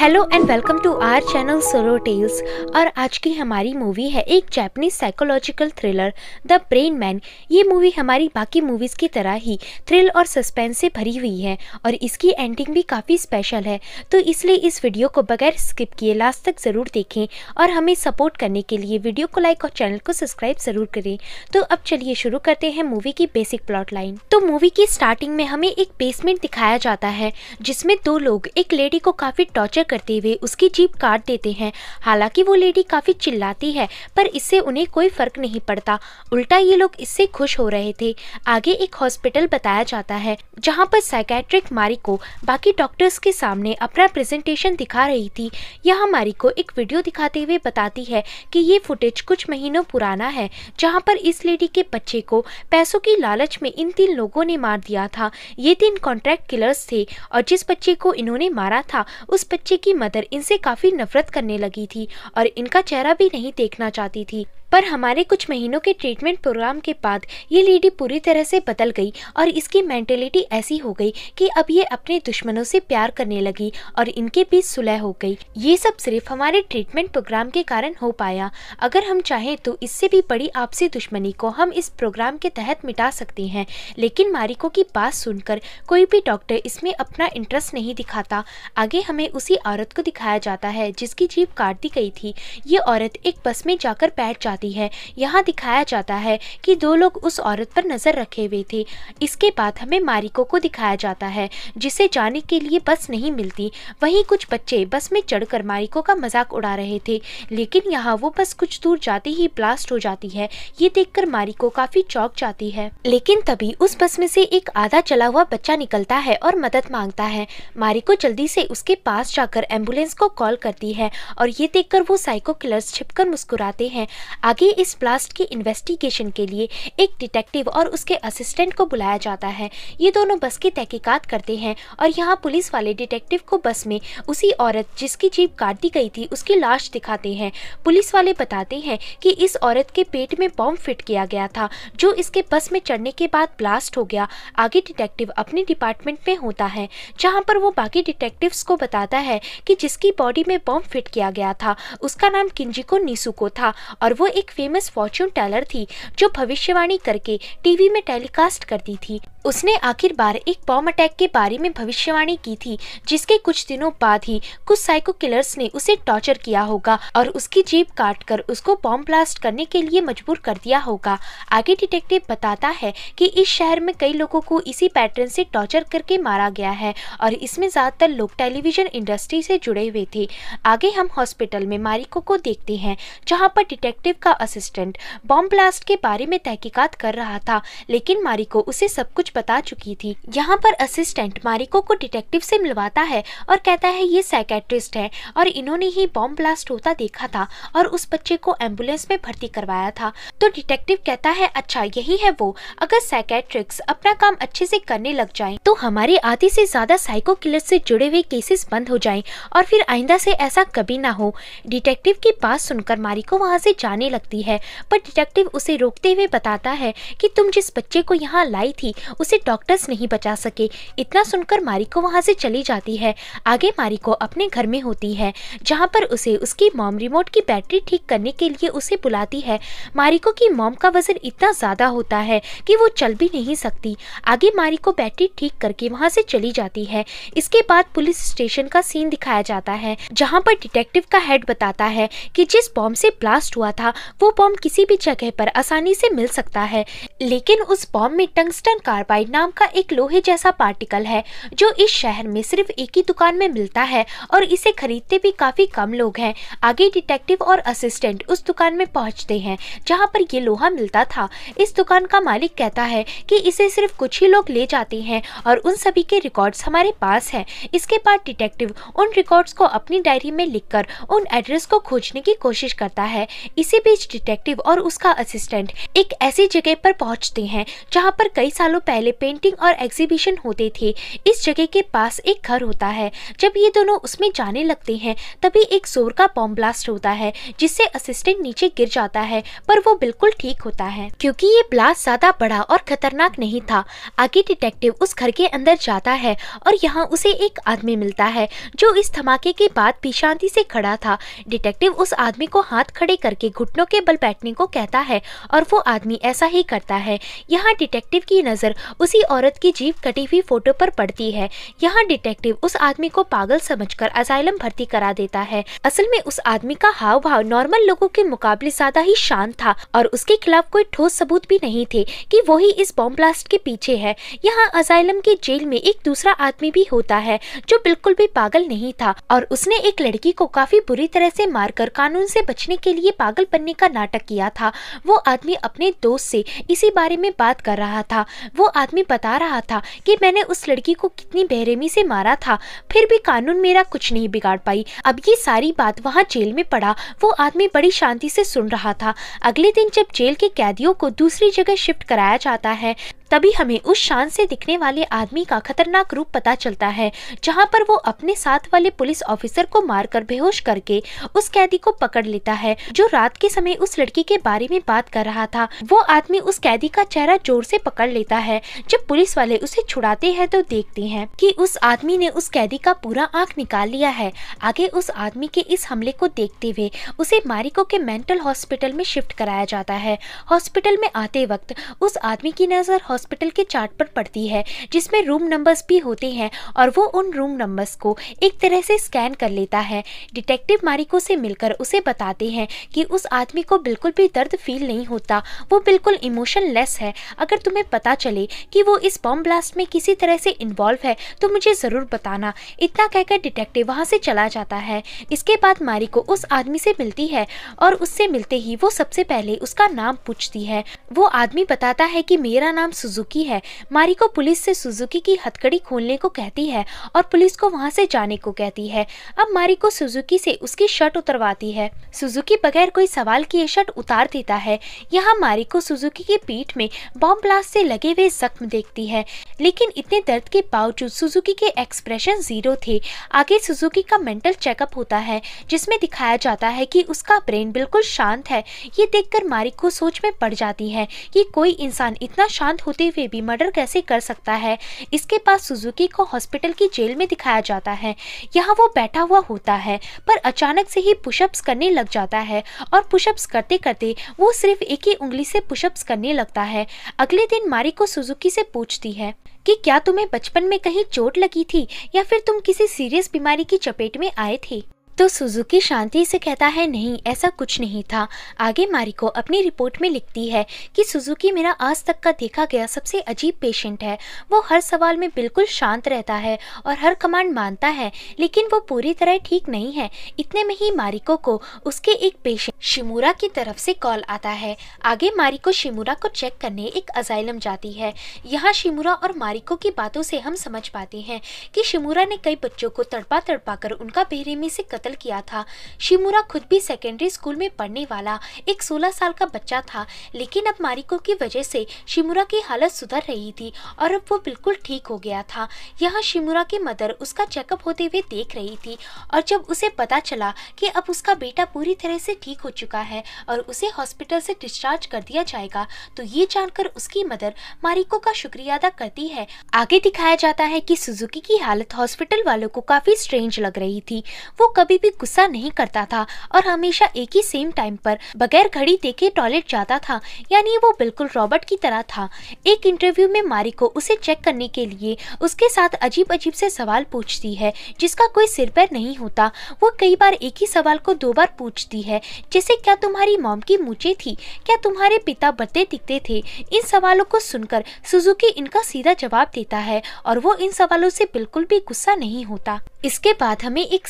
hello and welcome to our channel Solo Tales और आज की हमारी मूवी है एक Japanese psychological thriller the Brain Man ये मूवी हमारी बाकी मूवीज़ की तरह ही थ्रिल और सस्पेंस से भरी हुई है और इसकी एंडिंग भी काफ़ी स्पेशल है तो इसलिए इस वीडियो को बगैर स्किप किए लास्ट तक ज़रूर देखें और हमें सपोर्ट करने के लिए वीडियो को लाइक और चैनल को सब्सक्राइब ज़रूर करें तो अब चलिए शुरू करते हैं मूवी की बेसिक प्लॉट लाइन तो मूवी की स्टार्टिंग में हमें एक बेसमेंट दिखाया जाता है जिसमें दो लोग एक लेडी को काफ़ी टॉर्चर करते हुए उसकी जीप काट देते हैं हालांकि वो लेडी काफ़ी चिल्लाती है पर इससे उन्हें कोई फ़र्क नहीं पड़ता उल्टा ये लोग इससे खुश हो रहे थे आगे एक हॉस्पिटल बताया जाता है जहाँ पर साइकेट्रिक मारी को बाकी डॉक्टर्स के सामने अपना प्रेजेंटेशन दिखा रही थी यहाँ मारी को एक वीडियो दिखाते हुए बताती है की ये फुटेज कुछ महीनों पुराना है जहाँ पर इस लेडी के बच्चे को पैसों की लालच में इन तीन लोगों ने मार दिया था ये तीन कॉन्ट्रैक्ट किलर्स थे और जिस बच्चे को इन्होंने मारा था उस बच्चे की मदर इनसे काफ़ी नफरत करने लगी थी और इनका चेहरा भी नहीं देखना चाहती थी पर हमारे कुछ महीनों के ट्रीटमेंट प्रोग्राम के बाद ये लेडी पूरी तरह से बदल गई और इसकी मैंटेलिटी ऐसी हो गई कि अब ये अपने दुश्मनों से प्यार करने लगी और इनके बीच सुलह हो गई ये सब सिर्फ हमारे ट्रीटमेंट प्रोग्राम के कारण हो पाया अगर हम चाहें तो इससे भी बड़ी आपसी दुश्मनी को हम इस प्रोग्राम के तहत मिटा सकते हैं लेकिन मारिको की बात सुनकर कोई भी डॉक्टर इसमें अपना इंटरेस्ट नहीं दिखाता आगे हमें उसी औरत को दिखाया जाता है जिसकी जीप काट दी गई थी ये औरत एक बस में जाकर बैठ जाती जाती है यहाँ दिखाया जाता है कि दो लोग उस औरत पर नज़र रखे हुए थे इसके बाद हमें मारिको को दिखाया जाता है जिसे जाने के लिए बस नहीं मिलती वहीं कुछ बच्चे बस में चढ़कर मारिको का मजाक उड़ा रहे थे लेकिन यहाँ वो बस कुछ दूर जाते ही ब्लास्ट हो जाती है ये देख मारिको काफ़ी चौक जाती है लेकिन तभी उस बस में से एक आधा चला हुआ बच्चा निकलता है और मदद मांगता है मारिको जल्दी से उसके पास जाकर एम्बुलेंस को कॉल करती है और ये देखकर वो साइको किलर्स छिपकर मुस्कुराते हैं आगे इस ब्लास्ट की इन्वेस्टिगेशन के लिए एक डिटेक्टिव और उसके असिस्टेंट को बुलाया जाता है ये दोनों बस की तहकीकात करते हैं और यहाँ पुलिस वाले डिटेक्टिव को बस में उसी औरत जिसकी जीप काट दी गई थी उसकी लाश दिखाते हैं पुलिस वाले बताते हैं कि इस औरत के पेट में बॉम्ब फिट किया गया था जो इसके बस में चढ़ने के बाद ब्लास्ट हो गया आगे डिटेक्टिव अपने डिपार्टमेंट में होता है जहाँ पर वो बाकी डिटेक्टिव्स को बताता है कि जिसकी बॉडी में बॉम्ब फिट किया गया था उसका नाम किंजिको नीसुको था और वो एक फेमस फॉर्च्यून टेलर थी जो भविष्यवाणी करके टीवी में टेलीकास्ट करती थी उसने आखिर बार एक बॉम्ब अटैक के बारे में भविष्यवाणी की थी जिसके कुछ दिनों बाद ही कुछ साइको किलर्स ने उसे टॉर्चर किया होगा और उसकी जेब काटकर उसको बॉम्ब ब्लास्ट करने के लिए मजबूर कर दिया होगा आगे डिटेक्टिव बताता है कि इस शहर में कई लोगों को इसी पैटर्न से टॉर्चर करके मारा गया है और इसमें ज़्यादातर लोग टेलीविजन इंडस्ट्री से जुड़े हुए थे आगे हम हॉस्पिटल में मारिको को देखते हैं जहाँ पर डिटेक्टिव का असिस्टेंट बॉम्ब ब्लास्ट के बारे में तहकीकात कर रहा था लेकिन मारिको उसे सब कुछ कुछ बता चुकी थी यहाँ पर असिस्टेंट मारिको को डिटेक्टिव से मिलवाता है और कहता है ये साइकेट्रिस्ट है और इन्होंने ही बॉम्ब ब्लास्ट होता देखा था और उस बच्चे को एम्बुलेंस में भर्ती करवाया था तो डिटेक्टिव कहता है अच्छा यही है वो अगर साइकेट्रिक्स अपना काम अच्छे से करने लग जाए तो हमारे आधे से ज्यादा साइको किलर से जुड़े हुए केसेस बंद हो जाए और फिर आइंदा से ऐसा कभी ना हो डिटेक्टिव की बात सुनकर मारिको वहाँ से जाने लगती है पर डिटेक्टिव उसे रोकते हुए बताता है कि तुम जिस बच्चे को यहाँ लाई थी उसे डॉक्टर्स नहीं बचा सके इतना सुनकर मारिको वहाँ से चली जाती है आगे मारिको अपने घर में होती है जहाँ पर उसे उसकी मॉम रिमोट की बैटरी ठीक करने के लिए उसे बुलाती है मारिको की मॉम का वजन इतना ज़्यादा होता है कि वो चल भी नहीं सकती आगे मारिको बैटरी ठीक करके वहाँ से चली जाती है इसके बाद पुलिस स्टेशन का सीन दिखाया जाता है जहाँ पर डिटेक्टिव का हेड बताता है कि जिस बॉम्ब से ब्लास्ट हुआ था वो बॉम्ब किसी भी जगह पर आसानी से मिल सकता है लेकिन उस बॉम्ब में टंगस्टन कार्ब कार्बाइड नाम का एक लोहे जैसा पार्टिकल है जो इस शहर में सिर्फ एक ही दुकान में मिलता है और इसे खरीदते भी काफ़ी कम लोग हैं आगे डिटेक्टिव और असिस्टेंट उस दुकान में पहुंचते हैं जहां पर ये लोहा मिलता था इस दुकान का मालिक कहता है कि इसे सिर्फ कुछ ही लोग ले जाते हैं और उन सभी के रिकॉर्ड्स हमारे पास है इसके बाद डिटेक्टिव उन रिकॉर्ड्स को अपनी डायरी में लिख उन एड्रेस को खोजने की कोशिश करता है इसी बीच डिटेक्टिव और उसका असिस्टेंट एक ऐसी जगह पर पहुंचते हैं जहां पर कई सालों पहले पहले पेंटिंग और एग्जीबिशन होते थे इस जगह के पास एक घर होता है जब ये दोनों उसमें जाने लगते हैं तभी एक जोर का बॉम्ब ब्लास्ट होता है जिससे असिस्टेंट नीचे गिर जाता है पर वो बिल्कुल ठीक होता है क्योंकि ये ब्लास्ट ज्यादा बड़ा और खतरनाक नहीं था आगे डिटेक्टिव उस घर के अंदर जाता है और यहाँ उसे एक आदमी मिलता है जो इस धमाके के बाद भी शांति से खड़ा था डिटेक्टिव उस आदमी को हाथ खड़े करके घुटनों के बल बैठने को कहता है और वो आदमी ऐसा ही करता है यहाँ डिटेक्टिव की नज़र उसी औरत की जीप कटी हुई फोटो पर पड़ती है यहाँ डिटेक्टिव उस आदमी को पागल समझकर असाइलम भर्ती करा देता है असल में उस आदमी का हाव भाव नॉर्मल लोगों के मुकाबले ज्यादा ही शांत था और उसके खिलाफ कोई ठोस सबूत भी नहीं थे कि वो ही इस बॉम्ब ब्लास्ट के पीछे है यहाँ असाइलम के जेल में एक दूसरा आदमी भी होता है जो बिल्कुल भी पागल नहीं था और उसने एक लड़की को काफी बुरी तरह से मारकर कानून से बचने के लिए पागल बनने का नाटक किया था वो आदमी अपने दोस्त से इसी बारे में बात कर रहा था वो आदमी बता रहा था कि मैंने उस लड़की को कितनी बेरहमी से मारा था फिर भी कानून मेरा कुछ नहीं बिगाड़ पाई अब ये सारी बात वहाँ जेल में पड़ा वो आदमी बड़ी शांति से सुन रहा था अगले दिन जब जेल के कैदियों को दूसरी जगह शिफ्ट कराया जाता है तभी हमें उस शान से दिखने वाले आदमी का खतरनाक रूप पता चलता है जहाँ पर वो अपने साथ वाले पुलिस ऑफिसर को मारकर बेहोश करके उस कैदी को पकड़ लेता है जो रात के समय उस लड़की के बारे में बात कर रहा था वो आदमी उस कैदी का चेहरा जोर से पकड़ लेता है जब पुलिस वाले उसे छुड़ाते हैं तो देखते हैं कि उस आदमी ने उस कैदी का पूरा आंख निकाल लिया है आगे उस आदमी के इस हमले को देखते हुए उसे मारिको के मेंटल हॉस्पिटल में शिफ्ट कराया जाता है हॉस्पिटल में आते वक्त उस आदमी की नजर हॉस्पिटल के चार्ट पर पड़ती है जिसमें रूम नंबर्स भी होते हैं और वो उन रूम नंबर्स को एक तरह से स्कैन कर लेता है डिटेक्टिव मारिको से मिलकर उसे बताते हैं कि उस आदमी को बिल्कुल भी दर्द फील नहीं होता वो बिल्कुल इमोशन है अगर तुम्हें पता चले कि वो इस बॉम्ब ब्लास्ट में किसी तरह से इन्वॉल्व है तो मुझे ज़रूर बताना इतना कहकर डिटेक्टिव वहाँ से चला जाता है इसके बाद मारिको उस आदमी से मिलती है और उससे मिलते ही वो सबसे पहले उसका नाम पूछती है वो आदमी बताता है कि मेरा नाम सुजुकी है मारी को पुलिस से सुजुकी की हथकड़ी खोलने को कहती है और पुलिस को वहाँ से जाने को कहती है अब मारी को सुजुकी से उसकी शर्ट उतरवाती है सुजुकी बगैर कोई सवाल किए शर्ट उतार देता है यहाँ मारी को सुजुकी की पीठ में बॉम्ब ब्लास्ट से लगे हुए जख्म देखती है लेकिन इतने दर्द के बावजूद सुजुकी के एक्सप्रेशन जीरो थे आगे सुजुकी का मेंटल चेकअप होता है जिसमे दिखाया जाता है की उसका ब्रेन बिल्कुल शांत है ये देखकर मारी को सोच में पड़ जाती है कि कोई इंसान इतना शांत होता होते हुए भी मर्डर कैसे कर सकता है इसके बाद सुजुकी को हॉस्पिटल की जेल में दिखाया जाता है यहाँ वो बैठा हुआ होता है पर अचानक से ही पुशअप्स करने लग जाता है और पुशअप्स करते करते वो सिर्फ एक ही उंगली से पुशअप्स करने लगता है अगले दिन मारी को सुजुकी से पूछती है कि क्या तुम्हें बचपन में कहीं चोट लगी थी या फिर तुम किसी सीरियस बीमारी की चपेट में आए थे तो सुजुकी शांति से कहता है नहीं ऐसा कुछ नहीं था आगे मारिको अपनी रिपोर्ट में लिखती है कि सुजुकी मेरा आज तक का देखा गया सबसे अजीब पेशेंट है वो हर सवाल में बिल्कुल शांत रहता है और हर कमांड मानता है लेकिन वो पूरी तरह ठीक नहीं है इतने में ही मारिको को उसके एक पेशेंट शिमूरा की तरफ से कॉल आता है आगे मारिको शिमूरा को चेक करने एक अजाइलम जाती है यहाँ शिमूरा और मारिको की बातों से हम समझ पाते हैं कि शिमूरा ने कई बच्चों को तड़पा तड़पा कर उनका बेहरेमी से कतल कत्ल किया था शिमुरा खुद भी सेकेंडरी स्कूल में पढ़ने वाला एक 16 साल का बच्चा था लेकिन अब मारिको की वजह से शिमुरा की हालत सुधर रही थी और अब वो बिल्कुल ठीक हो गया था यहाँ शिमुरा की मदर उसका चेकअप होते हुए देख रही थी और जब उसे पता चला कि अब उसका बेटा पूरी तरह से ठीक हो चुका है और उसे हॉस्पिटल से डिस्चार्ज कर दिया जाएगा तो ये जानकर उसकी मदर मारिको का शुक्रिया अदा करती है आगे दिखाया जाता है कि सुजुकी की हालत हॉस्पिटल वालों को काफी स्ट्रेंज लग रही थी वो कभी कभी भी गुस्सा नहीं करता था और हमेशा एक ही सेम टाइम पर बगैर घड़ी देखे टॉयलेट जाता था यानी वो बिल्कुल रॉबर्ट की तरह था एक इंटरव्यू में मारी को उसे चेक करने के लिए उसके साथ अजीब अजीब से सवाल पूछती है जिसका कोई सिर पर नहीं होता वो कई बार एक ही सवाल को दो बार पूछती है जैसे क्या तुम्हारी मॉम की मूचे थी क्या तुम्हारे पिता बढ़ते दिखते थे इन सवालों को सुनकर सुजुकी इनका सीधा जवाब देता है और वो इन सवालों से बिल्कुल भी गुस्सा नहीं होता इसके बाद हमें एक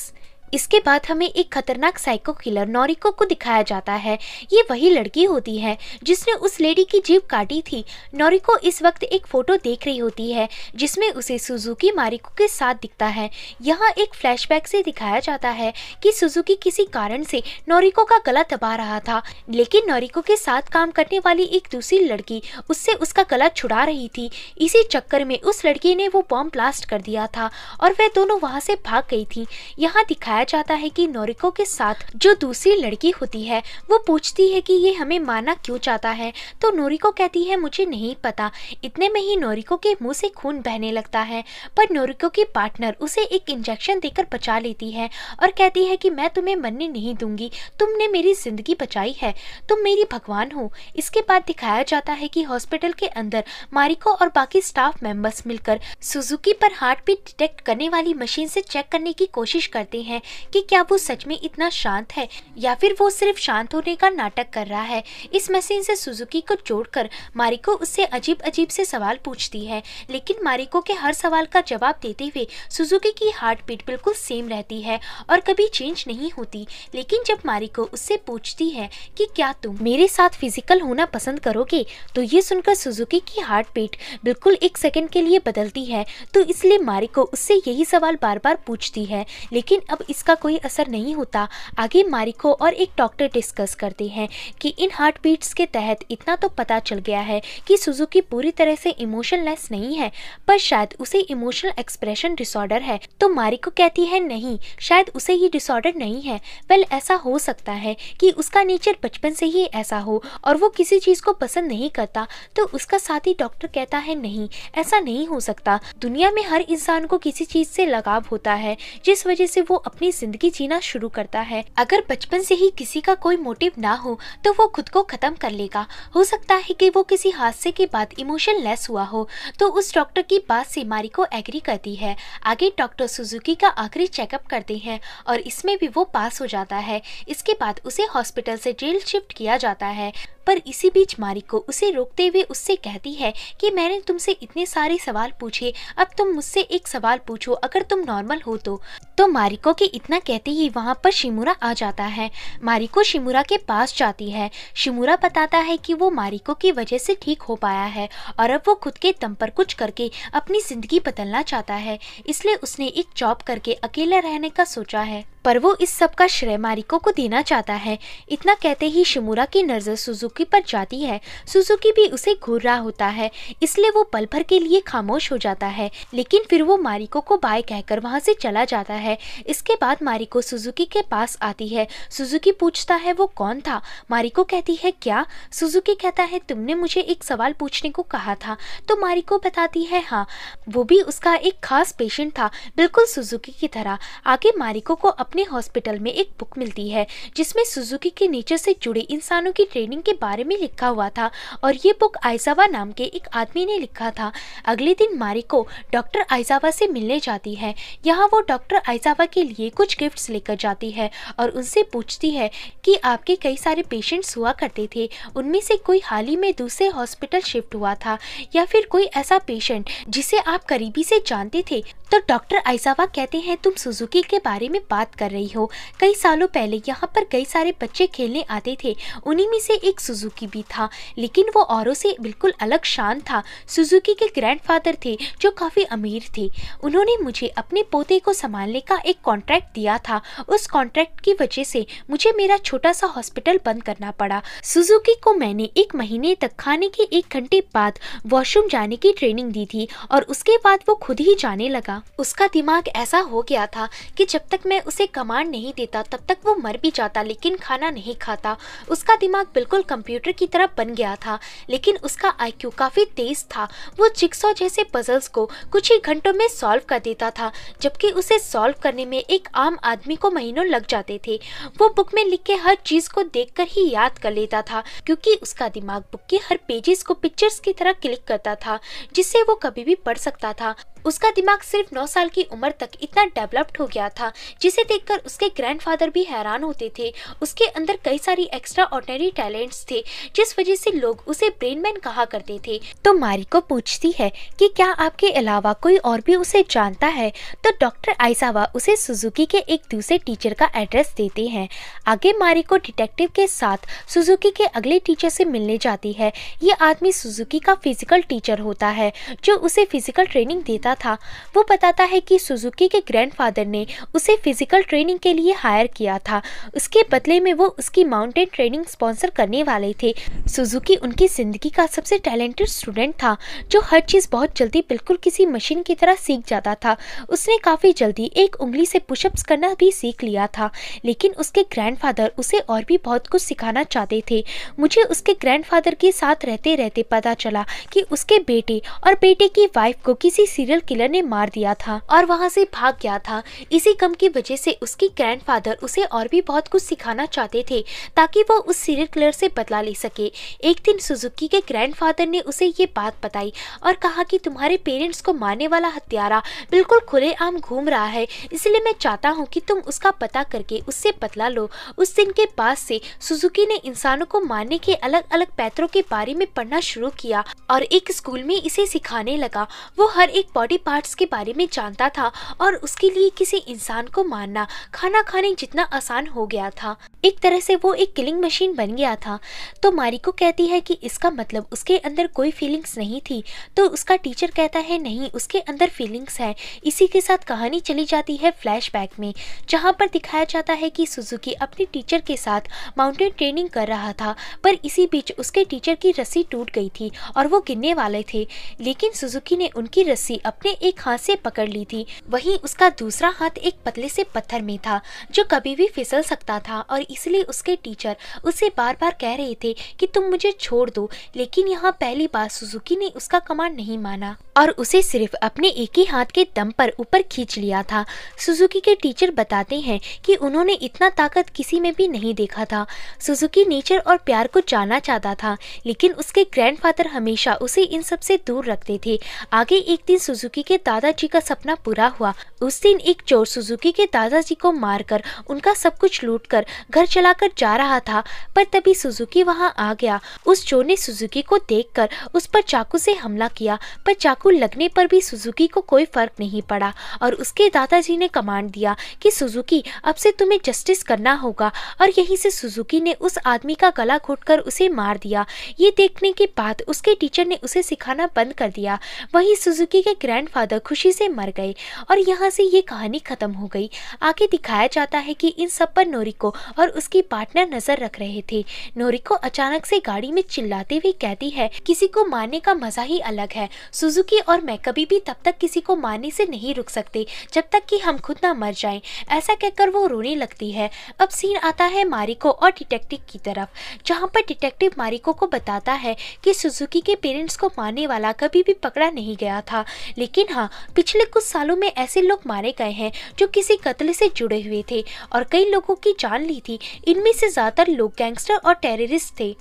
इसके बाद हमें एक खतरनाक साइको किलर नोरिको को दिखाया जाता है ये वही लड़की होती है जिसने उस लेडी की जीप काटी थी नोरिको इस वक्त एक फ़ोटो देख रही होती है जिसमें उसे सुजुकी मारिको के साथ दिखता है यहाँ एक फ्लैशबैक से दिखाया जाता है कि सुजुकी किसी कारण से नोरिको का गला दबा रहा था लेकिन नोरिको के साथ काम करने वाली एक दूसरी लड़की उससे उसका गला छुड़ा रही थी इसी चक्कर में उस लड़की ने वो बॉम्ब ब्लास्ट कर दिया था और वह दोनों वहाँ से भाग गई थी यहाँ दिखाया बताया जाता है कि नोरिको के साथ जो दूसरी लड़की होती है वो पूछती है कि ये हमें मारना क्यों चाहता है तो नोरिको कहती है मुझे नहीं पता इतने में ही नोरिको के मुंह से खून बहने लगता है पर नोरिको की पार्टनर उसे एक इंजेक्शन देकर बचा लेती है और कहती है कि मैं तुम्हें मरने नहीं दूंगी तुमने मेरी जिंदगी बचाई है तुम मेरी भगवान हो इसके बाद दिखाया जाता है कि हॉस्पिटल के अंदर मारिको और बाकी स्टाफ मेंबर्स मिलकर सुजुकी पर हार्ट बीट डिटेक्ट करने वाली मशीन से चेक करने की कोशिश करते हैं कि क्या वो सच में इतना शांत है या फिर वो सिर्फ शांत होने का नाटक कर रहा है इस मशीन से सुजुकी को जोड़कर मारिको उससे अजीब अजीब से सवाल पूछती है लेकिन मारिको के हर सवाल का जवाब देते हुए सुजुकी की हार्ट बीट बिल्कुल सेम रहती है और कभी चेंज नहीं होती लेकिन जब मारिको उससे पूछती है कि क्या तुम मेरे साथ फिजिकल होना पसंद करोगे तो ये सुनकर सुजुकी की हार्ट बीट बिल्कुल एक सेकंड के लिए बदलती है तो इसलिए मारिको उससे यही सवाल बार बार पूछती है लेकिन अब इस इसका कोई असर नहीं होता आगे मारिको और एक डॉक्टर डिस्कस करते हैं कि इन हार्ट बीट्स के तहत इतना तो पता चल गया है कि सुजुकी पूरी तरह से इमोशनलेस नहीं है पर शायद उसे इमोशनल एक्सप्रेशन डिसऑर्डर है तो मारिको कहती है नहीं शायद उसे ये डिसऑर्डर नहीं है वेल ऐसा हो सकता है कि उसका नेचर बचपन से ही ऐसा हो और वो किसी चीज़ को पसंद नहीं करता तो उसका साथी डॉक्टर कहता है नहीं ऐसा नहीं हो सकता दुनिया में हर इंसान को किसी चीज़ से लगाव होता है जिस वजह से वो अपनी अपनी जिंदगी जीना शुरू करता है अगर बचपन से ही किसी का कोई मोटिव ना हो तो वो खुद को खत्म कर लेगा हो सकता है कि वो किसी हादसे के बाद इमोशन लेस हुआ हो तो उस डॉक्टर की बात से मारी को एग्री करती है आगे डॉक्टर सुजुकी का आखिरी चेकअप करते हैं और इसमें भी वो पास हो जाता है इसके बाद उसे हॉस्पिटल से जेल शिफ्ट किया जाता है पर इसी बीच मारिको उसे रोकते हुए उससे कहती है कि मैंने तुमसे इतने सारे सवाल पूछे अब तुम मुझसे एक सवाल पूछो अगर तुम नॉर्मल हो तो तो मारिको के इतना कहते ही वहाँ पर शिमुरा आ जाता है मारिको शिमुरा के पास जाती है शिमुरा बताता है कि वो मारिको की वजह से ठीक हो पाया है और अब वो खुद के दम पर कुछ करके अपनी ज़िंदगी बदलना चाहता है इसलिए उसने एक जॉब करके अकेला रहने का सोचा है पर वो इस सब का श्रेय मारिको को देना चाहता है इतना कहते ही शिमुरा की नज़र सुजुकी पर जाती है सुजुकी भी उसे घूर रहा होता है इसलिए वो पल भर के लिए खामोश हो जाता है लेकिन फिर वो मारिको को बाय कहकर वहाँ से चला जाता है इसके बाद मारिको सुजुकी के पास आती है सुजुकी पूछता है वो कौन था मारिको कहती है क्या सुजुकी कहता है तुमने मुझे एक सवाल पूछने को कहा था तो मारिको बताती है हाँ वो भी उसका एक खास पेशेंट था बिल्कुल सुजुकी की तरह आगे मारिको को अपने हॉस्पिटल में एक बुक मिलती है जिसमें सुजुकी के नेचर से जुड़े इंसानों की ट्रेनिंग के बारे में लिखा हुआ था और ये बुक आइजावा नाम के एक आदमी ने लिखा था अगले दिन मारिको डॉक्टर आइजावा से मिलने जाती है यहाँ वो डॉक्टर आइजावा के लिए कुछ गिफ्ट्स लेकर जाती है और उनसे पूछती है कि आपके कई सारे पेशेंट्स हुआ करते थे उनमें से कोई हाल ही में दूसरे हॉस्पिटल शिफ्ट हुआ था या फिर कोई ऐसा पेशेंट जिसे आप करीबी से जानते थे तो डॉक्टर आइजावा कहते हैं तुम सुजुकी के बारे में बात कर रही हो कई सालों पहले यहाँ पर कई सारे बच्चे खेलने आते थे उन्हीं में से एक सुजुकी भी था लेकिन वो औरों से बिल्कुल अलग शान था सुजुकी के ग्रैंडफादर थे जो काफ़ी अमीर थे उन्होंने मुझे अपने पोते को संभालने का एक कॉन्ट्रैक्ट दिया था उस कॉन्ट्रैक्ट की वजह से मुझे मेरा छोटा सा हॉस्पिटल बंद करना पड़ा सुजुकी को मैंने एक महीने तक खाने के एक घंटे बाद वॉशरूम जाने की ट्रेनिंग दी थी और उसके बाद वो खुद ही जाने लगा था उसका दिमाग ऐसा हो गया था कि जब तक मैं उसे कमांड नहीं देता तब तक वो मर भी जाता लेकिन खाना नहीं खाता उसका दिमाग बिल्कुल कंप्यूटर की तरह बन गया था लेकिन उसका आईक्यू काफ़ी तेज था वो चिक्सौ जैसे पजल्स को कुछ ही घंटों में सॉल्व कर देता था जबकि उसे सॉल्व करने में एक आम आदमी को महीनों लग जाते थे वो बुक में लिख के हर चीज़ को कर ही याद कर लेता था क्योंकि उसका दिमाग बुक के हर पेजेस को पिक्चर्स की तरह क्लिक करता था जिससे वो कभी भी पढ़ सकता था उसका दिमाग सिर्फ नौ साल की उम्र तक इतना डेवलप्ड हो गया था जिसे देखकर उसके ग्रैंडफादर भी हैरान होते थे उसके अंदर कई सारी एक्स्ट्रा ऑर्डनरी टैलेंट्स थे जिस वजह से लोग उसे ब्रेनमैन कहा करते थे तो मारी को पूछती है कि क्या आपके अलावा कोई और भी उसे जानता है तो डॉक्टर आइसावा उसे सुजुकी के एक दूसरे टीचर का एड्रेस देते हैं आगे मारी को डिटेक्टिव के साथ सुजुकी के अगले टीचर से मिलने जाती है ये आदमी सुजुकी का फिजिकल टीचर होता है जो उसे फिजिकल ट्रेनिंग देता था वो बताता है कि सुजुकी के ग्रैंडफादर ने उसे फिजिकल ट्रेनिंग के लिए हायर किया था उसके बदले में वो उसकी माउंटेन ट्रेनिंग स्पॉन्सर करने वाले थे सुजुकी उनकी ज़िंदगी का सबसे टैलेंटेड स्टूडेंट था जो हर चीज़ बहुत जल्दी बिल्कुल किसी मशीन की तरह सीख जाता था उसने काफ़ी जल्दी एक उंगली से पुशअप्स करना भी सीख लिया था लेकिन उसके ग्रैंडफादर उसे और भी बहुत कुछ सिखाना चाहते थे मुझे उसके ग्रैंडफादर के साथ रहते रहते पता चला कि उसके बेटे और बेटे की वाइफ को किसी सीरियल सीरियल किलर ने मार दिया था और वहाँ से भाग गया था इसी कम की वजह से उसकी ग्रैंडफादर उसे और भी बहुत कुछ सिखाना चाहते थे ताकि वो उस सीरियल किलर से बदला ले सके एक दिन सुजुकी के ग्रैंडफादर ने उसे ये बात बताई और कहा कि तुम्हारे पेरेंट्स को मारने वाला हत्यारा बिल्कुल खुलेआम घूम रहा है इसलिए मैं चाहता हूँ की तुम उसका पता करके उससे बदला लो उस दिन के बाद से सुजुकी ने इंसानों को मारने के अलग अलग पैतरों के बारे में पढ़ना शुरू किया और एक स्कूल में इसे सिखाने लगा वो हर एक बॉडी पार्ट्स के बारे में जानता था और उसके लिए किसी इंसान को मारना खाना खाने जितना आसान हो गया था एक तरह से वो एक किलिंग मशीन बन गया था तो मारिको कहती है कि इसका मतलब उसके अंदर कोई फीलिंग्स नहीं थी तो उसका टीचर कहता है नहीं उसके अंदर फीलिंग्स है इसी के साथ कहानी चली जाती है फ्लैश में जहाँ पर दिखाया जाता है की सुजुकी अपने टीचर के साथ माउंटेन ट्रेनिंग कर रहा था पर इसी बीच उसके टीचर की रस्सी टूट गई थी और वो गिरने वाले थे लेकिन सुजुकी ने उनकी रस्सी अपने अपने एक हाथ से पकड़ ली थी वही उसका दूसरा हाथ एक पतले से पत्थर में था जो कभी भी फिसल सकता था और इसलिए उसके टीचर उसे बार बार कह रहे थे कि तुम मुझे छोड़ दो लेकिन यहाँ पहली बार सुजुकी ने उसका कमांड नहीं माना और उसे सिर्फ अपने एक ही हाथ के दम पर ऊपर खींच लिया था सुजुकी के टीचर बताते हैं कि उन्होंने इतना ताकत किसी में भी नहीं देखा था सुजुकी नेचर और प्यार को जाना चाहता था लेकिन उसके ग्रैंडफादर हमेशा उसे इन सब से दूर रखते थे आगे एक दिन सुजुकी सुजुकी के दादाजी का सपना पूरा हुआ उस दिन एक चोर सुजुकी के दादाजी को मारकर उनका सब कुछ लूटकर घर चलाकर जा रहा था पर तभी सुजुकी वहां आ गया उस चोर ने सुजुकी को देखकर उस पर चाकू से हमला किया पर चाकू लगने पर भी सुजुकी को कोई फर्क नहीं पड़ा और उसके दादाजी ने कमांड दिया कि सुजुकी अब से तुम्हे जस्टिस करना होगा और यही से सुजुकी ने उस आदमी का गला घोटकर उसे मार दिया ये देखने के बाद उसके टीचर ने उसे सिखाना बंद कर दिया वही सुजुकी के ग्रैंड ग्रैंडफादर खुशी से मर गए और यहाँ से ये कहानी ख़त्म हो गई आगे दिखाया जाता है कि इन सब पर नोरिको और उसकी पार्टनर नज़र रख रहे थे नोरिको अचानक से गाड़ी में चिल्लाते हुए कहती है किसी को मारने का मज़ा ही अलग है सुजुकी और मैं कभी भी तब तक किसी को मारने से नहीं रुक सकते जब तक की हम खुद ना मर जाए ऐसा कहकर वो रोने लगती है अब सीन आता है मारिको और डिटेक्टिव की तरफ जहाँ पर डिटेक्टिव मारिको को बताता है की सुजुकी के पेरेंट्स को मारने वाला कभी भी पकड़ा नहीं गया था लेकिन लेकिन हाँ पिछले कुछ सालों में ऐसे लोग मारे गए हैं जो किसी कत्ल से जुड़े हुए थे और कई लोगों की जान ली थी इनमें से ज़्यादातर लोग गैंगस्टर और टेररिस्ट थे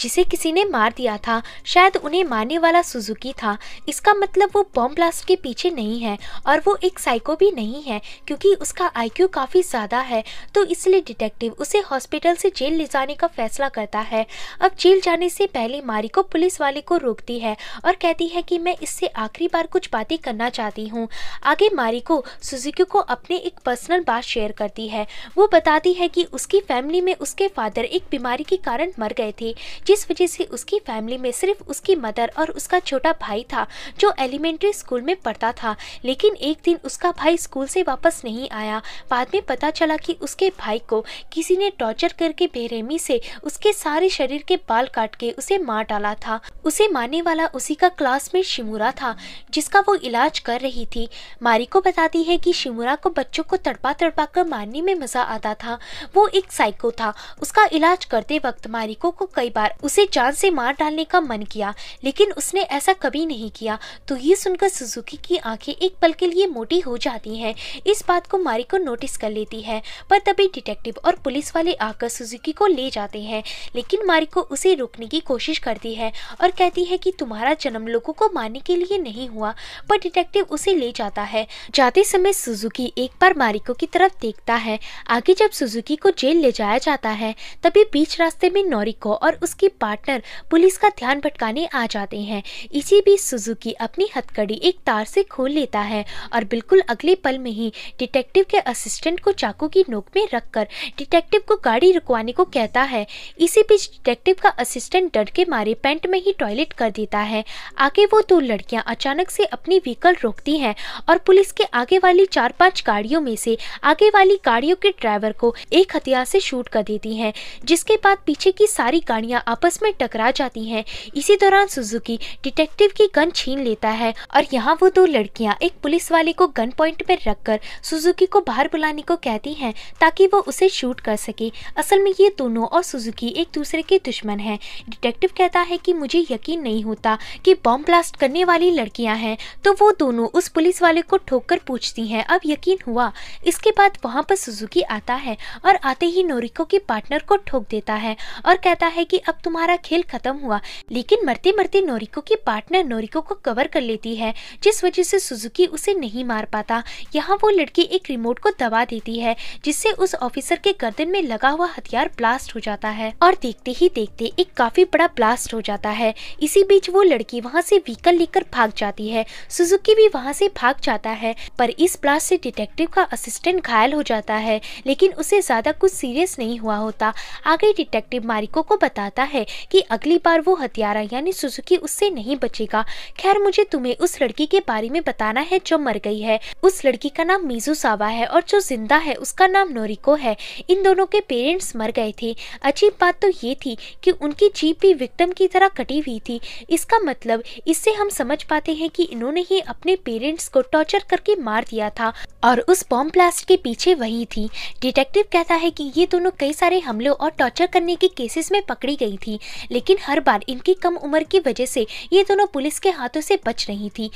जिसे किसी ने मार दिया था शायद उन्हें मारने वाला सुजुकी था इसका मतलब वो बॉम्ब ब्लास्ट के पीछे नहीं है और वो एक साइको भी नहीं है क्योंकि उसका आईक्यू काफ़ी ज़्यादा है तो इसलिए डिटेक्टिव उसे हॉस्पिटल से जेल ले जाने का फैसला करता है अब जेल जाने से पहले मारी को पुलिस वाले को रोकती है और कहती है कि मैं इससे आखिरी बार कुछ बातें करना चाहती हूँ आगे मारी को सुजुकी को अपने एक पर्सनल बात शेयर करती है वो बताती है कि उसकी फैमिली में उसके फादर एक बीमारी के कारण मर गए थे जिस वजह से उसकी फैमिली में सिर्फ उसकी मदर और उसका छोटा भाई था जो एलिमेंट्री स्कूल में पढ़ता था लेकिन एक दिन उसका भाई स्कूल से वापस नहीं आया बाद में पता चला कि उसके भाई को किसी ने टॉर्चर करके बेरहमी से उसके सारे शरीर के बाल काट के उसे मार डाला था उसे मारने वाला उसी का क्लासमेट शिमुरा था जिसका वो इलाज कर रही थी मारी को बताती है कि शिमुरा को बच्चों को तड़पा तड़पा कर मारने में मजा आता था वो एक साइको था उसका इलाज करते वक्त मारिको को कई बार उसे जान से मार डालने का मन किया लेकिन उसने ऐसा कभी नहीं किया तो ये सुनकर सुजुकी की आंखें एक पल के लिए मोटी हो जाती हैं इस बात को मारिको नोटिस कर लेती है पर तभी डिटेक्टिव और पुलिस वाले आकर सुजुकी को ले जाते हैं लेकिन मारिको उसे रोकने की कोशिश करती है और कहती है कि तुम्हारा जन्म लोगों को मारने के लिए नहीं हुआ पर डिटेक्टिव उसे ले जाता है जाते समय सुजुकी एक बार मारिको की तरफ देखता है आगे जब सुजुकी को जेल ले जाया जाता है तभी बीच रास्ते में नोरिको और उसके उसके पार्टनर पुलिस का ध्यान भटकाने आ जाते हैं इसी बीच सुजुकी अपनी हथकड़ी एक तार से खोल लेता है और बिल्कुल अगले पल में ही डिटेक्टिव के असिस्टेंट को चाकू की नोक में रखकर डिटेक्टिव को गाड़ी रुकवाने को कहता है इसी बीच डिटेक्टिव का असिस्टेंट डर के मारे पेंट में ही टॉयलेट कर देता है आगे वो दो लड़कियां अचानक से अपनी व्हीकल रोकती हैं और पुलिस के आगे वाली चार पांच गाड़ियों में से आगे वाली गाड़ियों के ड्राइवर को एक हथियार से शूट कर देती हैं जिसके बाद पीछे की सारी गाड़ियां आपस में टकरा जाती हैं इसी दौरान सुजुकी डिटेक्टिव की गन छीन लेता है और यहाँ वो दो लड़कियाँ एक पुलिस वाले को गन पॉइंट पर रखकर सुजुकी को बाहर बुलाने को कहती हैं ताकि वो उसे शूट कर सके असल में ये दोनों और सुजुकी एक दूसरे के दुश्मन हैं डिटेक्टिव कहता है कि मुझे यकीन नहीं होता कि बॉम्ब ब्लास्ट करने वाली लड़कियाँ हैं तो वो दोनों उस पुलिस वाले को ठोक कर पूछती हैं अब यकीन हुआ इसके बाद वहाँ पर सुजुकी आता है और आते ही नोरिको के पार्टनर को ठोक देता है और कहता है कि अब तुम्हारा खेल खत्म हुआ लेकिन मरते मरते नोरिको की पार्टनर नोरिको को कवर कर लेती है जिस वजह से सुजुकी उसे नहीं मार पाता यहाँ वो लड़की एक रिमोट को दबा देती है जिससे उस ऑफिसर के गर्दन में लगा हुआ हथियार ब्लास्ट हो जाता है और देखते ही देखते एक काफी बड़ा ब्लास्ट हो जाता है इसी बीच वो लड़की वहाँ से व्हीकल लेकर भाग जाती है सुजुकी भी वहाँ से भाग जाता है पर इस ब्लास्ट से डिटेक्टिव का असिस्टेंट घायल हो जाता है लेकिन उसे ज्यादा कुछ सीरियस नहीं हुआ होता आगे डिटेक्टिव मारिको को बताता है कि अगली बार वो हथियारा यानी सुजुकी उससे नहीं बचेगा खैर मुझे तुम्हें उस लड़की के बारे में बताना है जो मर गई है उस लड़की का नाम मीजू सावा है और जो जिंदा है उसका नाम नोरिको है इन दोनों के पेरेंट्स मर गए थे अजीब बात तो ये थी कि उनकी जीप भी विक्टम की तरह कटी हुई थी इसका मतलब इससे हम समझ पाते हैं कि इन्होंने ही अपने पेरेंट्स को टॉर्चर करके मार दिया था और उस बॉम्ब ब्लास्ट के पीछे वही थी डिटेक्टिव कहता है कि ये दोनों कई सारे हमलों और टॉर्चर करने के केसेस में पकड़ी गई थी लेकिन हर बार इनकी कम उम्र की वजह से ये दोनों पुलिस के हाथों से बच रही थी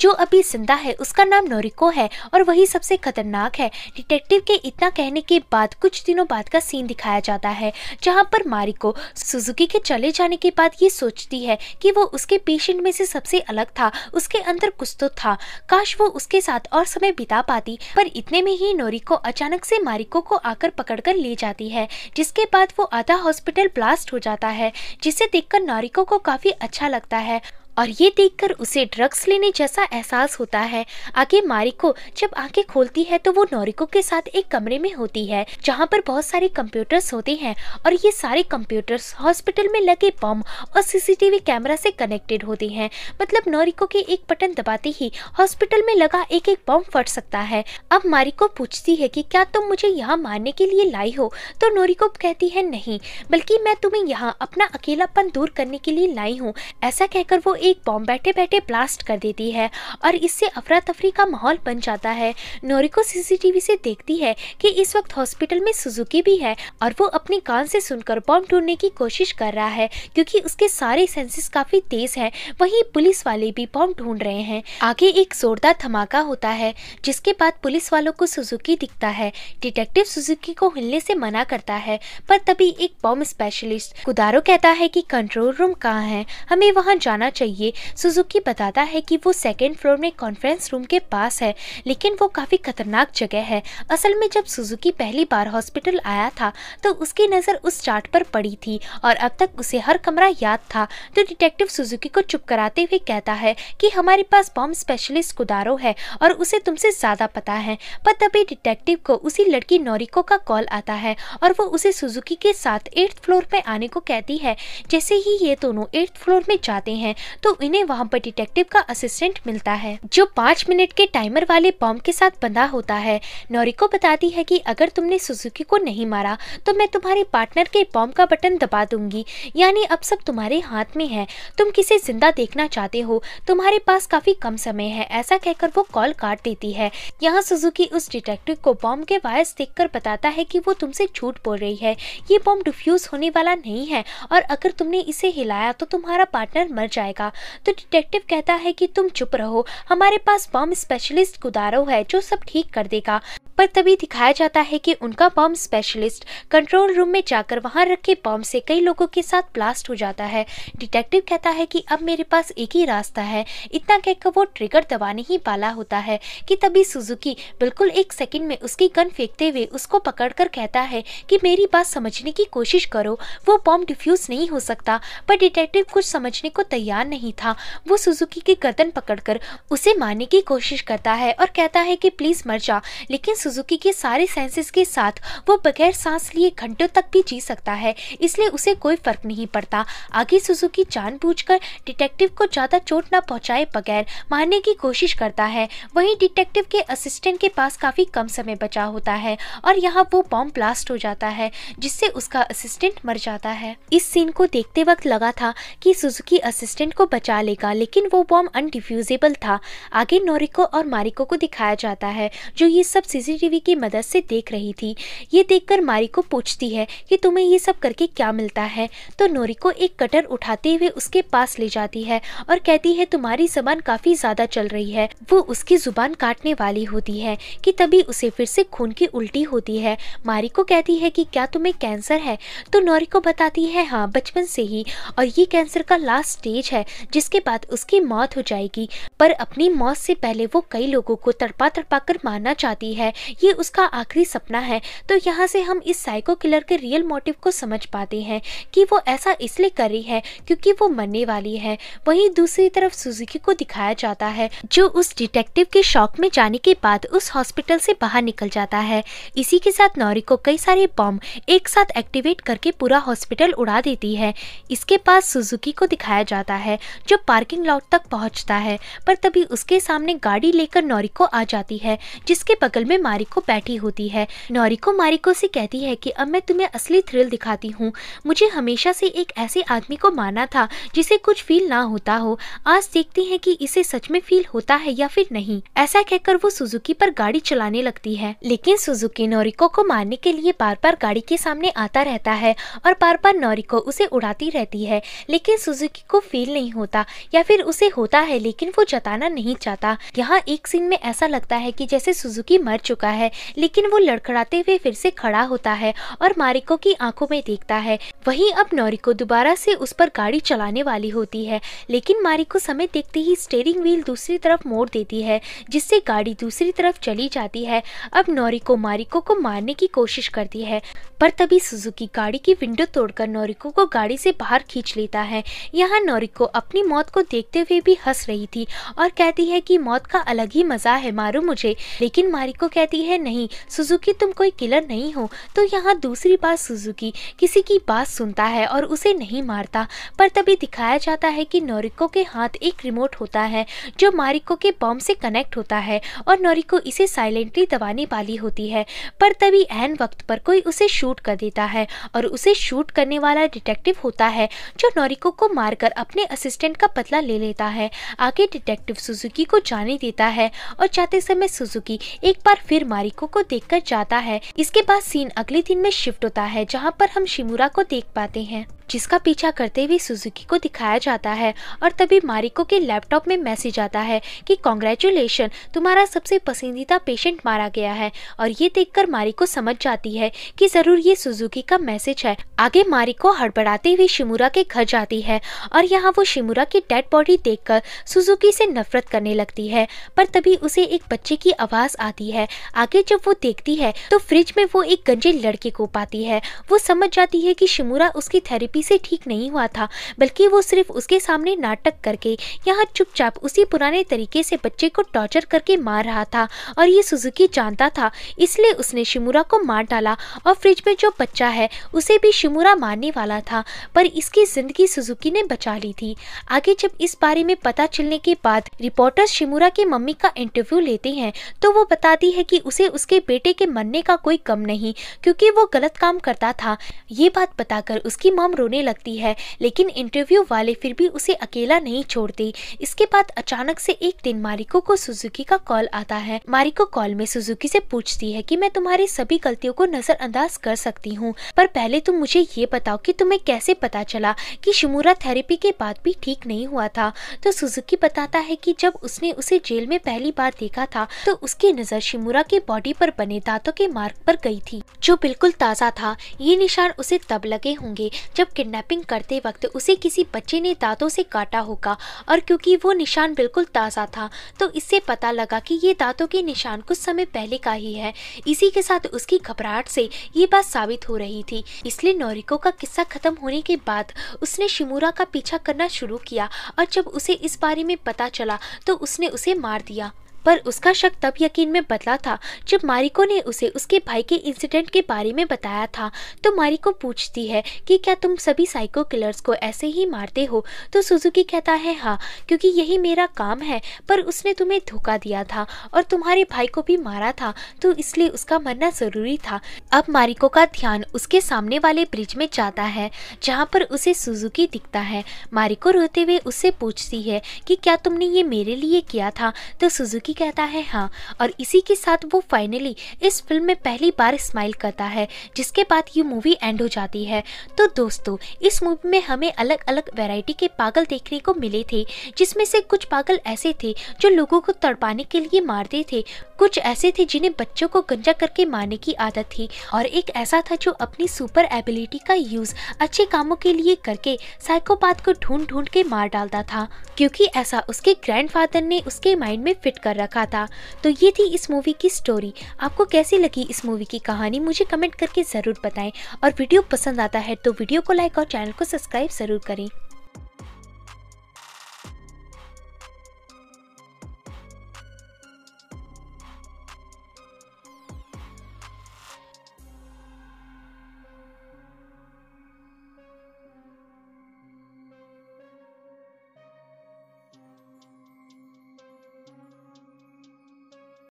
जो अभी जिंदा है उसका नाम नोरिको है और वही सबसे खतरनाक है डिटेक्टिव के इतना कहने के बाद कुछ दिनों बाद का सीन दिखाया जाता है जहाँ पर मारिको सुजुकी के चले जाने के बाद ये सोचती है कि वो उसके पेशेंट में से सबसे अलग था उसके अंदर कुछ तो था काश वो उसके साथ और समय बिता पाती पर इतने में ही नोरिको अचानक से मारिको को आकर पकड़कर ले जाती है जिसके बाद वो आधा हॉस्पिटल ब्लास्ट हो जाता है जिसे देखकर नारिकों को काफ़ी अच्छा लगता है और ये देखकर उसे ड्रग्स लेने जैसा एहसास होता है आगे मारिको जब आंखें खोलती है तो वो नोरिको के साथ एक कमरे में होती है जहाँ पर बहुत सारे कंप्यूटर्स होते हैं और ये सारे कंप्यूटर्स हॉस्पिटल में लगे बम और सीसीटीवी कैमरा से कनेक्टेड होते हैं मतलब नोरिको के एक बटन दबाते ही हॉस्पिटल में लगा एक एक बम फट सकता है अब मारिको पूछती है की क्या तुम मुझे यहाँ मारने के लिए लाई हो तो नोरिको कहती है नहीं बल्कि मैं तुम्हें यहाँ अपना अकेलापन दूर करने के लिए लाई हूँ ऐसा कहकर वो एक एक बॉम्ब बैठे बैठे ब्लास्ट कर देती है और इससे अफरा तफरी का माहौल बन जाता है नोरिको सीसीटीवी से देखती है कि इस वक्त हॉस्पिटल में सुजुकी भी है और वो अपने कान से सुनकर बॉम्ब ढूंढने की कोशिश कर रहा है क्योंकि उसके सारे सेंसेस काफी तेज हैं वहीं पुलिस वाले भी बॉम्ब ढूंढ रहे हैं आगे एक जोरदार धमाका होता है जिसके बाद पुलिस वालों को सुजुकी दिखता है डिटेक्टिव सुजुकी को हिलने से मना करता है पर तभी एक बॉम्ब स्पेशलिस्ट कुदारो कहता है की कंट्रोल रूम कहाँ है हमें वहाँ जाना चाहिए चाहिए सुजुकी बताता है कि वो सेकेंड फ्लोर में कॉन्फ्रेंस रूम के पास है लेकिन वो काफ़ी खतरनाक जगह है असल में जब सुजुकी पहली बार हॉस्पिटल आया था तो उसकी नज़र उस चार्ट पर पड़ी थी और अब तक उसे हर कमरा याद था तो डिटेक्टिव सुजुकी को चुप कराते हुए कहता है कि हमारे पास बॉम्ब स्पेशलिस्ट कुदारो है और उसे तुमसे ज़्यादा पता है पर तभी डिटेक्टिव को उसी लड़की नोरिको का कॉल आता है और वो उसे सुजुकी के साथ एट्थ फ्लोर पर आने को कहती है जैसे ही ये दोनों एट्थ फ्लोर में जाते हैं तो इन्हें वहाँ पर डिटेक्टिव का असिस्टेंट मिलता है जो पाँच मिनट के टाइमर वाले बॉम्ब के साथ बंधा होता है नौरी को बताती है की अगर तुमने सुजुकी को नहीं मारा तो मैं तुम्हारे पार्टनर के बॉम्ब का बटन दबा दूंगी यानी अब सब तुम्हारे हाथ में है तुम किसे जिंदा देखना चाहते हो तुम्हारे पास काफी कम समय है ऐसा कहकर वो कॉल काट देती है यहाँ सुजुकी उस डिटेक्टिव को बॉम्ब के वायर्स देखकर बताता है कि वो तुमसे झूठ बोल रही है ये बॉम्ब डिफ्यूज होने वाला नहीं है और अगर तुमने इसे हिलाया तो तुम्हारा पार्टनर मर जाएगा था तो डिटेक्टिव कहता है कि तुम चुप रहो हमारे पास बम स्पेशलिस्ट गुदारो है जो सब ठीक कर देगा पर तभी दिखाया जाता है कि उनका बम स्पेशलिस्ट कंट्रोल रूम में जाकर वहां रखे बम से कई लोगों के साथ ब्लास्ट हो जाता है डिटेक्टिव कहता है कि अब मेरे पास एक ही रास्ता है इतना कहकर वो ट्रिगर दबाने ही वाला होता है कि तभी सुजुकी बिल्कुल एक सेकंड में उसकी गन फेंकते हुए उसको पकड़कर कहता है कि मेरी बात समझने की कोशिश करो वो बॉम्ब डिफ्यूज नहीं हो सकता पर डिटेक्टिव कुछ समझने को तैयार नहीं नहीं था वो सुजुकी की गर्दन पकड़कर उसे मारने की कोशिश करता है और कहता है कि प्लीज़ मर जा लेकिन सुजुकी के सारे सेंसेस के साथ वो बगैर सांस लिए घंटों तक भी जी सकता है इसलिए उसे कोई फर्क नहीं पड़ता आगे सुजुकी जानबूझकर डिटेक्टिव को ज़्यादा चोट न पहुँचाए बगैर मारने की कोशिश करता है वही डिटेक्टिव के असिस्टेंट के पास काफ़ी कम समय बचा होता है और यहाँ वो बॉम्ब ब्लास्ट हो जाता है जिससे उसका असिस्टेंट मर जाता है इस सीन को देखते वक्त लगा था कि सुजुकी असिस्टेंट को बचा लेगा लेकिन वो बॉम्ब अनडिफ्यूजेबल था आगे नोरिको और मारिको को दिखाया जाता है जो ये सब सीसीटीवी की मदद से देख रही थी ये देखकर मारिको पूछती है कि तुम्हें ये सब करके क्या मिलता है तो नोरिको एक कटर उठाते हुए उसके पास ले जाती है और कहती है तुम्हारी जबान काफ़ी ज़्यादा चल रही है वो उसकी ज़ुबान काटने वाली होती है कि तभी उसे फिर से खून की उल्टी होती है मारिको कहती है कि क्या तुम्हें कैंसर है तो नोरिको बताती है हाँ बचपन से ही और ये कैंसर का लास्ट स्टेज है जिसके बाद उसकी मौत हो जाएगी पर अपनी मौत से पहले वो कई लोगों को तड़पा तड़पा कर मारना चाहती है ये उसका आखिरी सपना है तो यहाँ से हम इस साइको किलर के रियल मोटिव को समझ पाते हैं कि वो ऐसा इसलिए कर रही है क्योंकि वो मरने वाली है वहीं दूसरी तरफ सुजुकी को दिखाया जाता है जो उस डिटेक्टिव के शौक में जाने के बाद उस हॉस्पिटल से बाहर निकल जाता है इसी के साथ नौरी को कई सारे बॉम्ब एक साथ एक्टिवेट करके पूरा हॉस्पिटल उड़ा देती है इसके पास सुजुकी को दिखाया जाता है जो पार्किंग लॉट तक पहुंचता है पर तभी उसके सामने गाड़ी लेकर नोरिको आ जाती है जिसके बगल में मारिको बैठी होती है नोरिको मारिको से कहती है कि अब मैं तुम्हें असली थ्रिल दिखाती हूँ मुझे हमेशा से एक ऐसे आदमी को माना था जिसे कुछ फील ना होता हो आज देखती है की इसे सच में फील होता है या फिर नहीं ऐसा कहकर वो सुजुकी पर गाड़ी चलाने लगती है लेकिन सुजुकी नोरिको को मारने के लिए बार बार गाड़ी के सामने आता रहता है और बार बार नोरिको उसे उड़ाती रहती है लेकिन सुजुकी को फील नहीं होता या फिर उसे होता है लेकिन वो जताना नहीं चाहता यहाँ एक सीन में ऐसा लगता है कि जैसे सुजुकी मर चुका है लेकिन वो लड़खड़ाते हुए फिर से खड़ा होता है और मारिको की आंखों में देखता है वहीं अब नोरिको दोबारा से उस पर गाड़ी चलाने वाली होती है लेकिन मारिको समय देखते ही स्टेयरिंग व्हील दूसरी तरफ मोड़ देती है जिससे गाड़ी दूसरी तरफ चली जाती है अब नोरिको मारिको को मारने की कोशिश करती है पर तभी सुजुकी गाड़ी की विंडो तोड़कर नोरिको को गाड़ी से बाहर खींच लेता है यहाँ नोरिको अब अपनी मौत को देखते हुए भी हंस रही थी और कहती है कि मौत का अलग ही मज़ा है मारो मुझे लेकिन मारिको कहती है नहीं सुजुकी तुम कोई किलर नहीं हो तो यहाँ दूसरी बात सुजुकी किसी की बात सुनता है और उसे नहीं मारता पर तभी दिखाया जाता है कि नोरिको के हाथ एक रिमोट होता है जो मारिको के बॉम्ब से कनेक्ट होता है और नोरिको इसे साइलेंटली दबाने वाली होती है पर तभी एन वक्त पर कोई उसे शूट कर देता है और उसे शूट करने वाला डिटेक्टिव होता है जो नोरिको को मारकर अपने असिस्ट असिस्टेंट का पतला ले लेता है आगे डिटेक्टिव सुजुकी को जाने देता है और जाते समय सुजुकी एक बार फिर मारिको को देखकर जाता है इसके बाद सीन अगले दिन में शिफ्ट होता है जहाँ पर हम शिमुरा को देख पाते हैं जिसका पीछा करते हुए सुजुकी को दिखाया जाता है और तभी मारिको के लैपटॉप में मैसेज आता है कि कॉन्ग्रेचुलेशन तुम्हारा सबसे पसंदीदा पेशेंट मारा गया है और ये देखकर मारिको समझ जाती है कि ज़रूर ये सुजुकी का मैसेज है आगे मारिको हड़बड़ाते हुए शिमुरा के घर जाती है और यहाँ वो शिमुरा की डेड बॉडी देख सुजुकी से नफरत करने लगती है पर तभी उसे एक बच्चे की आवाज़ आती है आगे जब वो देखती है तो फ्रिज में वो एक गंजे लड़के को पाती है वो समझ जाती है कि शिमुरा उसकी थेरेपी थेरेपी से ठीक नहीं हुआ था बल्कि वो सिर्फ उसके सामने नाटक करके यहाँ चुपचाप उसी पुराने तरीके से बच्चे को टॉर्चर करके मार रहा था और ये सुजुकी जानता था इसलिए उसने शिमुरा को मार डाला और फ्रिज में जो बच्चा है उसे भी शिमुरा मारने वाला था पर इसकी जिंदगी सुजुकी ने बचा ली थी आगे जब इस बारे में पता चलने के बाद रिपोर्टर शिमुरा की मम्मी का इंटरव्यू लेते हैं तो वो बताती है कि उसे उसके बेटे के मरने का कोई कम नहीं क्योंकि वो गलत काम करता था ये बात बताकर उसकी मॉम रो रोने लगती है लेकिन इंटरव्यू वाले फिर भी उसे अकेला नहीं छोड़ते इसके बाद अचानक से एक दिन मारिको को सुजुकी का कॉल आता है मारिको कॉल में सुजुकी से पूछती है कि मैं तुम्हारी सभी गलतियों को नजरअंदाज कर सकती हूँ पर पहले तुम मुझे ये बताओ कि तुम्हें कैसे पता चला कि शिमुरा थेरेपी के बाद भी ठीक नहीं हुआ था तो सुजुकी बताता है कि जब उसने उसे जेल में पहली बार देखा था तो उसकी नजर शिमुरा के बॉडी पर बने दांतों के मार्ग पर गई थी जो बिल्कुल ताज़ा था ये निशान उसे तब लगे होंगे जब किडनैपिंग करते वक्त उसे किसी बच्चे ने दांतों से काटा होगा और क्योंकि वो निशान बिल्कुल ताज़ा था तो इससे पता लगा कि ये दांतों के निशान कुछ समय पहले का ही है इसी के साथ उसकी घबराहट से ये बात साबित हो रही थी इसलिए नौरिको का किस्सा खत्म होने के बाद उसने शिमुरा का पीछा करना शुरू किया और जब उसे इस बारे में पता चला तो उसने उसे मार दिया पर उसका शक तब यकीन में बदला था जब मारिको ने उसे उसके भाई के इंसिडेंट के बारे में बताया था तो मारिको पूछती है कि क्या तुम सभी साइको किलर्स को ऐसे ही मारते हो तो सुजुकी कहता है हाँ क्योंकि यही मेरा काम है पर उसने तुम्हें धोखा दिया था और तुम्हारे भाई को भी मारा था तो इसलिए उसका मरना ज़रूरी था अब मारिको का ध्यान उसके सामने वाले ब्रिज में जाता है जहाँ पर उसे सुजुकी दिखता है मारिको रोते हुए उससे पूछती है कि क्या तुमने ये मेरे लिए किया था तो सुजुकी कहता है हाँ और इसी के साथ वो फाइनली इस फिल्म में पहली बार स्माइल करता है जिसके बाद ये मूवी एंड हो जाती है तो दोस्तों इस मूवी में हमें अलग अलग वैरायटी के पागल देखने को मिले थे जिसमें से कुछ पागल ऐसे थे जो लोगों को तड़पाने के लिए मारते थे कुछ ऐसे थे जिन्हें बच्चों को गंजा करके मारने की आदत थी और एक ऐसा था जो अपनी सुपर एबिलिटी का यूज अच्छे कामों के लिए करके साइकोपाथ को ढूंढ ढूंढ के मार डालता था क्योंकि ऐसा उसके ग्रैंडफादर ने उसके माइंड में फिट कर रखा रखा था तो ये थी इस मूवी की स्टोरी आपको कैसी लगी इस मूवी की कहानी मुझे कमेंट करके ज़रूर बताएं और वीडियो पसंद आता है तो वीडियो को लाइक और चैनल को सब्सक्राइब ज़रूर करें